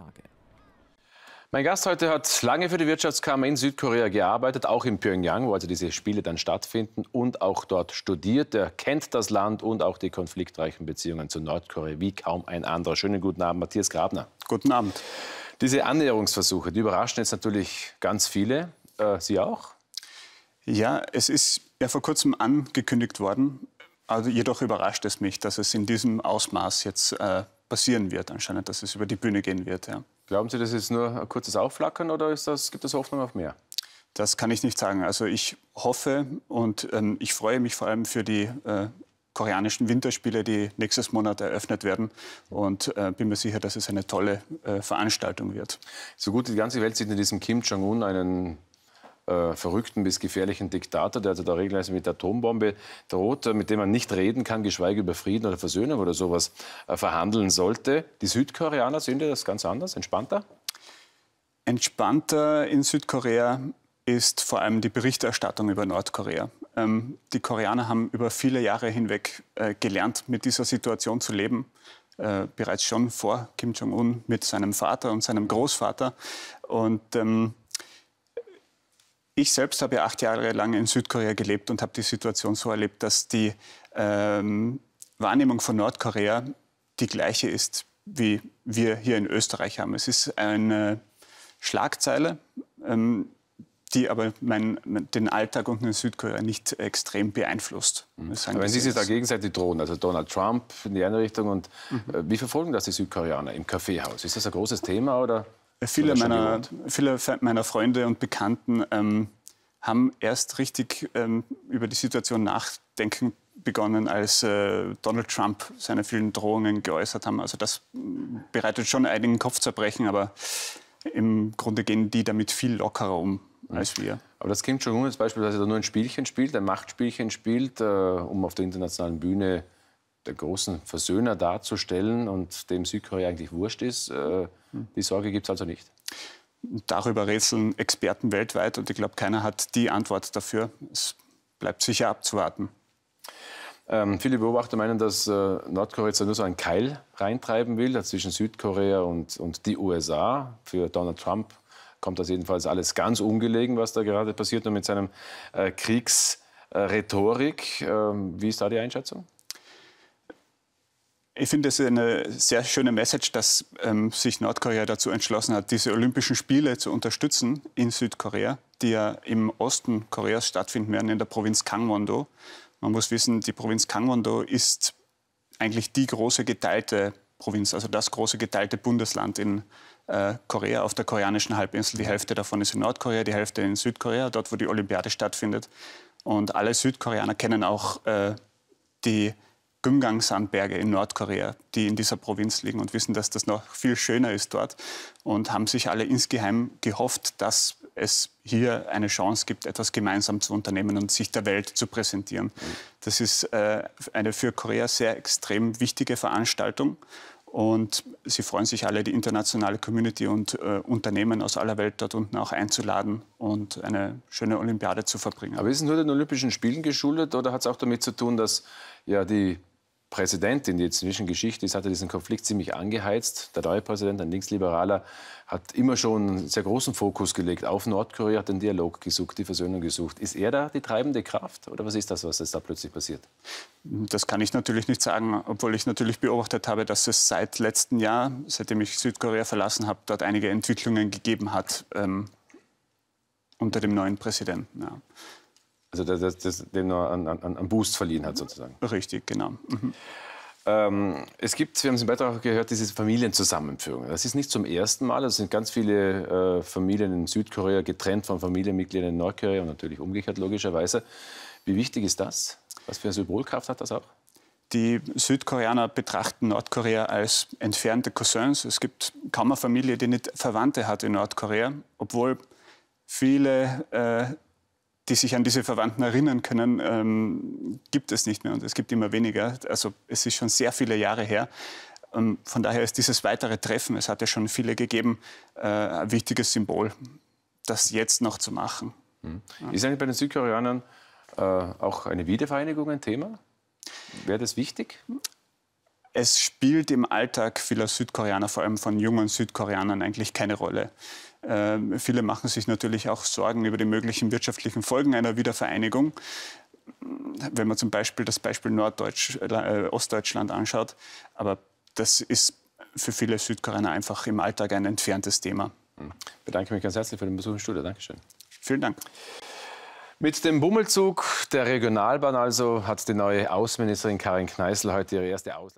Lage. Mein Gast heute hat lange für die Wirtschaftskammer in Südkorea gearbeitet, auch in Pyongyang, wo also diese Spiele dann stattfinden und auch dort studiert. Er kennt das Land und auch die konfliktreichen Beziehungen zu Nordkorea wie kaum ein anderer. Schönen guten Abend, Matthias Grabner. Guten Abend. Diese Annäherungsversuche, die überraschen jetzt natürlich ganz viele. Äh, Sie auch? Ja, es ist ja vor kurzem angekündigt worden. Also jedoch überrascht es mich, dass es in diesem Ausmaß jetzt äh, passieren wird anscheinend, dass es über die Bühne gehen wird. Ja. Glauben Sie, das ist nur ein kurzes Aufflackern oder ist das, gibt es Hoffnung auf mehr? Das kann ich nicht sagen. Also ich hoffe und ähm, ich freue mich vor allem für die äh, koreanischen Winterspiele, die nächstes Monat eröffnet werden. Und äh, bin mir sicher, dass es eine tolle äh, Veranstaltung wird. So gut die ganze Welt sieht in diesem Kim Jong-un einen äh, verrückten bis gefährlichen Diktator, der also da regelmäßig mit der Atombombe droht, mit dem man nicht reden kann, geschweige über Frieden oder Versöhnung oder sowas äh, verhandeln sollte. Die Südkoreaner sehen das ganz anders, entspannter? Entspannter in Südkorea ist vor allem die Berichterstattung über Nordkorea. Ähm, die Koreaner haben über viele Jahre hinweg äh, gelernt, mit dieser Situation zu leben. Äh, bereits schon vor Kim Jong-un mit seinem Vater und seinem Großvater. Und ähm, ich selbst habe acht Jahre lang in Südkorea gelebt und habe die Situation so erlebt, dass die ähm, Wahrnehmung von Nordkorea die gleiche ist, wie wir hier in Österreich haben. Es ist eine Schlagzeile, ähm, die aber mein, den Alltag unten in Südkorea nicht extrem beeinflusst. Mhm. Wenn Sie sich da gegenseitig drohen, also Donald Trump in die eine Richtung und mhm. äh, wie verfolgen das die Südkoreaner im Kaffeehaus? Ist das ein großes Thema oder? Äh, viele meiner, viele meiner Freunde und Bekannten ähm, haben erst richtig ähm, über die Situation nachdenken begonnen, als äh, Donald Trump seine vielen Drohungen geäußert haben. Also das mm, bereitet schon einigen Kopfzerbrechen, aber im Grunde gehen die damit viel lockerer um mhm. als wir. Aber das klingt schon gut, als Beispiel, dass er da nur ein Spielchen spielt, ein Machtspielchen spielt, äh, um auf der internationalen Bühne äh, der großen Versöhner darzustellen und dem Südkorea eigentlich wurscht ist. Äh, hm. Die Sorge gibt es also nicht. Darüber rätseln Experten weltweit und ich glaube, keiner hat die Antwort dafür. Es bleibt sicher abzuwarten. Ähm, viele Beobachter meinen, dass äh, Nordkorea jetzt nur so einen Keil reintreiben will zwischen Südkorea und, und die USA. Für Donald Trump kommt das jedenfalls alles ganz ungelegen, was da gerade passiert und mit seinem äh, Kriegsrhetorik. Äh, wie ist da die Einschätzung? Ich finde es eine sehr schöne Message, dass ähm, sich Nordkorea dazu entschlossen hat, diese Olympischen Spiele zu unterstützen in Südkorea, die ja im Osten Koreas stattfinden werden, in der Provinz Gangwon-do. Man muss wissen, die Provinz Gangwon-do ist eigentlich die große geteilte Provinz, also das große geteilte Bundesland in äh, Korea auf der koreanischen Halbinsel. Die Hälfte davon ist in Nordkorea, die Hälfte in Südkorea, dort wo die Olympiade stattfindet. Und alle Südkoreaner kennen auch äh, die Gümgang-Sandberge in Nordkorea, die in dieser Provinz liegen und wissen, dass das noch viel schöner ist dort und haben sich alle insgeheim gehofft, dass es hier eine Chance gibt, etwas gemeinsam zu unternehmen und sich der Welt zu präsentieren. Das ist äh, eine für Korea sehr extrem wichtige Veranstaltung und sie freuen sich alle, die internationale Community und äh, Unternehmen aus aller Welt dort unten auch einzuladen und eine schöne Olympiade zu verbringen. Aber ist es nur den Olympischen Spielen geschuldet oder hat es auch damit zu tun, dass ja die Präsidentin, die jetzt inzwischen Geschichte ist, hatte diesen Konflikt ziemlich angeheizt. Der neue Präsident, ein Linksliberaler, hat immer schon einen sehr großen Fokus gelegt auf Nordkorea, hat den Dialog gesucht, die Versöhnung gesucht. Ist er da die treibende Kraft oder was ist das, was jetzt da plötzlich passiert? Das kann ich natürlich nicht sagen, obwohl ich natürlich beobachtet habe, dass es seit letztem Jahr, seitdem ich Südkorea verlassen habe, dort einige Entwicklungen gegeben hat ähm, unter dem neuen Präsidenten. Ja. Also das, das, das dem an, an, an, Boost verliehen hat mhm. sozusagen. Richtig, genau. Mhm. Ähm, es gibt, wir haben es im Beitrag gehört, diese Familienzusammenführung. Das ist nicht zum ersten Mal. Es sind ganz viele äh, Familien in Südkorea getrennt von Familienmitgliedern in Nordkorea und natürlich umgekehrt logischerweise. Wie wichtig ist das? Was für eine Symbolkraft hat das auch? Die Südkoreaner betrachten Nordkorea als entfernte Cousins. Es gibt kaum eine Familie, die nicht Verwandte hat in Nordkorea, obwohl viele äh, die sich an diese Verwandten erinnern können, ähm, gibt es nicht mehr und es gibt immer weniger. Also es ist schon sehr viele Jahre her. Ähm, von daher ist dieses weitere Treffen, es hat ja schon viele gegeben, äh, ein wichtiges Symbol, das jetzt noch zu machen. Mhm. Ja. Ist eigentlich bei den Südkoreanern äh, auch eine Wiedervereinigung ein Thema? Wäre das wichtig? Es spielt im Alltag vieler Südkoreaner, vor allem von jungen Südkoreanern, eigentlich keine Rolle. Ähm, viele machen sich natürlich auch Sorgen über die möglichen wirtschaftlichen Folgen einer Wiedervereinigung. Wenn man zum Beispiel das Beispiel Norddeutsch, äh, Ostdeutschland anschaut, aber das ist für viele Südkoreaner einfach im Alltag ein entferntes Thema. Ich hm. bedanke mich ganz herzlich für den Besuch im Studio. Dankeschön. Vielen Dank. Mit dem Bummelzug der Regionalbahn also hat die neue Außenministerin Karin Kneißl heute ihre erste Ausland